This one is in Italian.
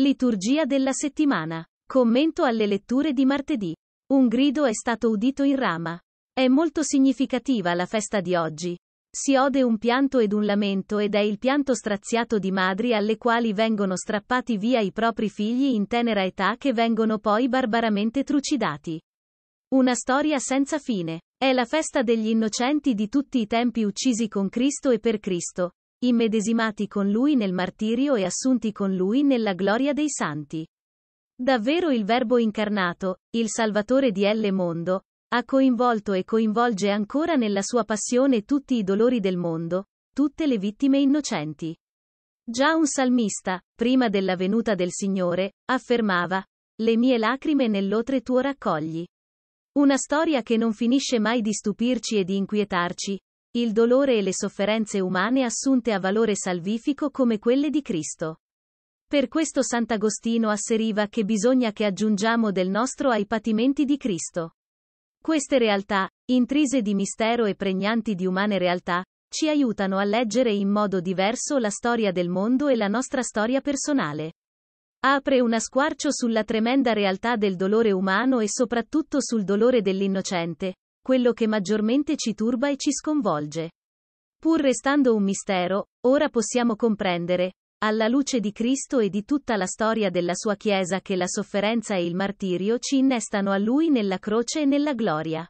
Liturgia della settimana. Commento alle letture di martedì. Un grido è stato udito in rama. È molto significativa la festa di oggi. Si ode un pianto ed un lamento ed è il pianto straziato di madri alle quali vengono strappati via i propri figli in tenera età che vengono poi barbaramente trucidati. Una storia senza fine. È la festa degli innocenti di tutti i tempi uccisi con Cristo e per Cristo, immedesimati con lui nel martirio e assunti con lui nella gloria dei santi. Davvero il Verbo incarnato, il Salvatore di L mondo, ha coinvolto e coinvolge ancora nella sua passione tutti i dolori del mondo, tutte le vittime innocenti. Già un salmista, prima della venuta del Signore, affermava, Le mie lacrime nell'otre tuo raccogli. Una storia che non finisce mai di stupirci e di inquietarci, il dolore e le sofferenze umane assunte a valore salvifico come quelle di Cristo. Per questo Sant'Agostino asseriva che bisogna che aggiungiamo del nostro ai patimenti di Cristo. Queste realtà, intrise di mistero e pregnanti di umane realtà, ci aiutano a leggere in modo diverso la storia del mondo e la nostra storia personale. Apre una squarcio sulla tremenda realtà del dolore umano e soprattutto sul dolore dell'innocente, quello che maggiormente ci turba e ci sconvolge. Pur restando un mistero, ora possiamo comprendere, alla luce di Cristo e di tutta la storia della sua Chiesa che la sofferenza e il martirio ci innestano a Lui nella croce e nella gloria.